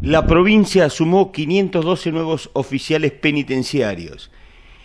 La provincia sumó 512 nuevos oficiales penitenciarios.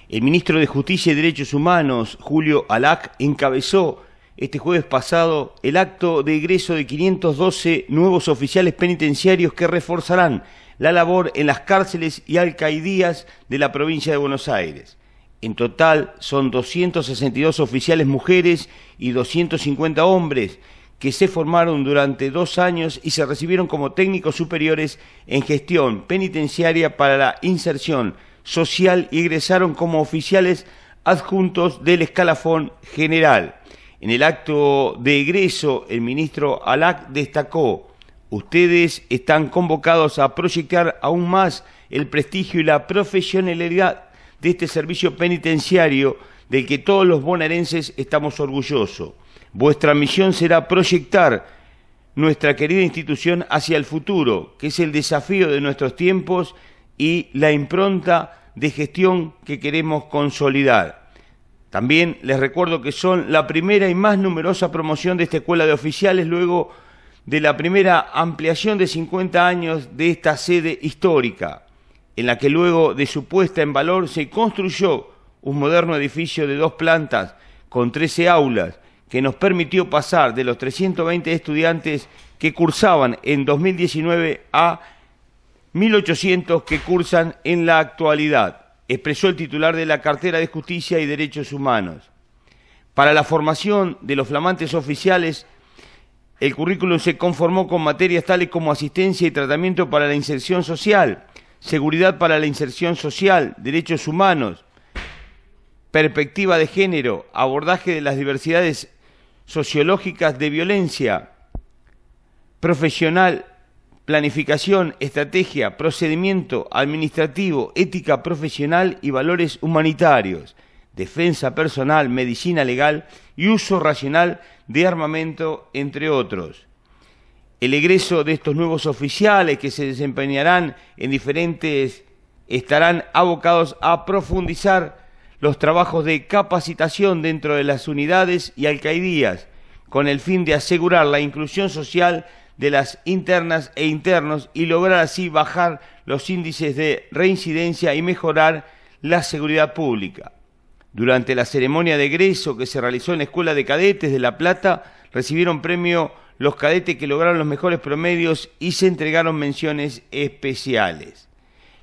El ministro de Justicia y Derechos Humanos, Julio Alac, encabezó este jueves pasado el acto de egreso de 512 nuevos oficiales penitenciarios que reforzarán la labor en las cárceles y alcaidías de la provincia de Buenos Aires. En total son 262 oficiales mujeres y 250 hombres que se formaron durante dos años y se recibieron como técnicos superiores en gestión penitenciaria para la inserción social y egresaron como oficiales adjuntos del escalafón general. En el acto de egreso, el ministro Alac destacó, ustedes están convocados a proyectar aún más el prestigio y la profesionalidad de este servicio penitenciario del que todos los bonaerenses estamos orgullosos Vuestra misión será proyectar nuestra querida institución hacia el futuro, que es el desafío de nuestros tiempos y la impronta de gestión que queremos consolidar. También les recuerdo que son la primera y más numerosa promoción de esta escuela de oficiales luego de la primera ampliación de 50 años de esta sede histórica, en la que luego de su puesta en valor se construyó un moderno edificio de dos plantas con 13 aulas, que nos permitió pasar de los 320 estudiantes que cursaban en 2019 a 1.800 que cursan en la actualidad, expresó el titular de la cartera de Justicia y Derechos Humanos. Para la formación de los flamantes oficiales, el currículum se conformó con materias tales como asistencia y tratamiento para la inserción social, seguridad para la inserción social, derechos humanos, perspectiva de género, abordaje de las diversidades sociológicas de violencia, profesional, planificación, estrategia, procedimiento administrativo, ética profesional y valores humanitarios, defensa personal, medicina legal y uso racional de armamento, entre otros. El egreso de estos nuevos oficiales que se desempeñarán en diferentes estarán abocados a profundizar los trabajos de capacitación dentro de las unidades y alcaidías, con el fin de asegurar la inclusión social de las internas e internos y lograr así bajar los índices de reincidencia y mejorar la seguridad pública. Durante la ceremonia de egreso que se realizó en la Escuela de Cadetes de La Plata, recibieron premio los cadetes que lograron los mejores promedios y se entregaron menciones especiales.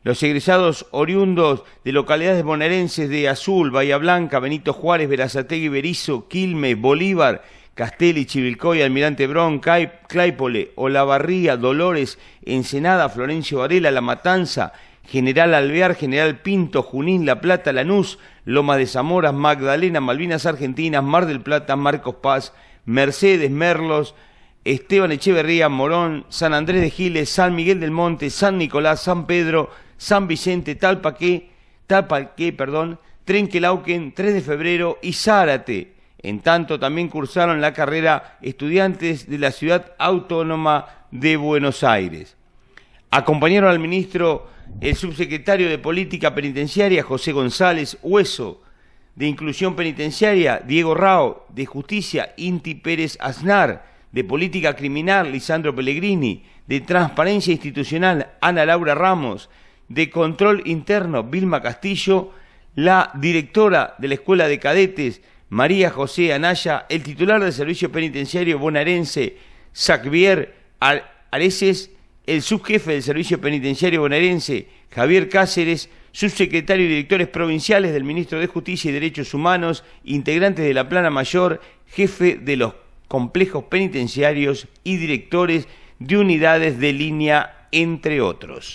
Los egresados oriundos de localidades bonaerenses de Azul, Bahía Blanca, Benito Juárez, Verazategui, Berizo, Quilme, Bolívar, Castelli, Chivilcoy, Almirante Brón, Claypole, Olavarría, Dolores, Ensenada, Florencio Varela, La Matanza, General Alvear, General Pinto, Junín, La Plata, Lanús, Loma de Zamora, Magdalena, Malvinas Argentinas, Mar del Plata, Marcos Paz, Mercedes, Merlos, Esteban Echeverría, Morón, San Andrés de Giles, San Miguel del Monte, San Nicolás, San Pedro, San Vicente, Talpaqué, perdón, Trenquelauquen, 3 de febrero y Zárate. En tanto, también cursaron la carrera estudiantes de la ciudad autónoma de Buenos Aires. Acompañaron al ministro el subsecretario de Política Penitenciaria, José González Hueso, de Inclusión Penitenciaria, Diego Rao, de Justicia, Inti Pérez Aznar, de Política Criminal, Lisandro Pellegrini, de Transparencia Institucional, Ana Laura Ramos, de Control Interno, Vilma Castillo, la directora de la Escuela de Cadetes, María José Anaya, el titular del Servicio Penitenciario bonaerense, Xavier Areces, el subjefe del Servicio Penitenciario bonaerense, Javier Cáceres, subsecretario y directores provinciales del Ministro de Justicia y Derechos Humanos, integrantes de la Plana Mayor, jefe de los complejos penitenciarios y directores de unidades de línea entre otros.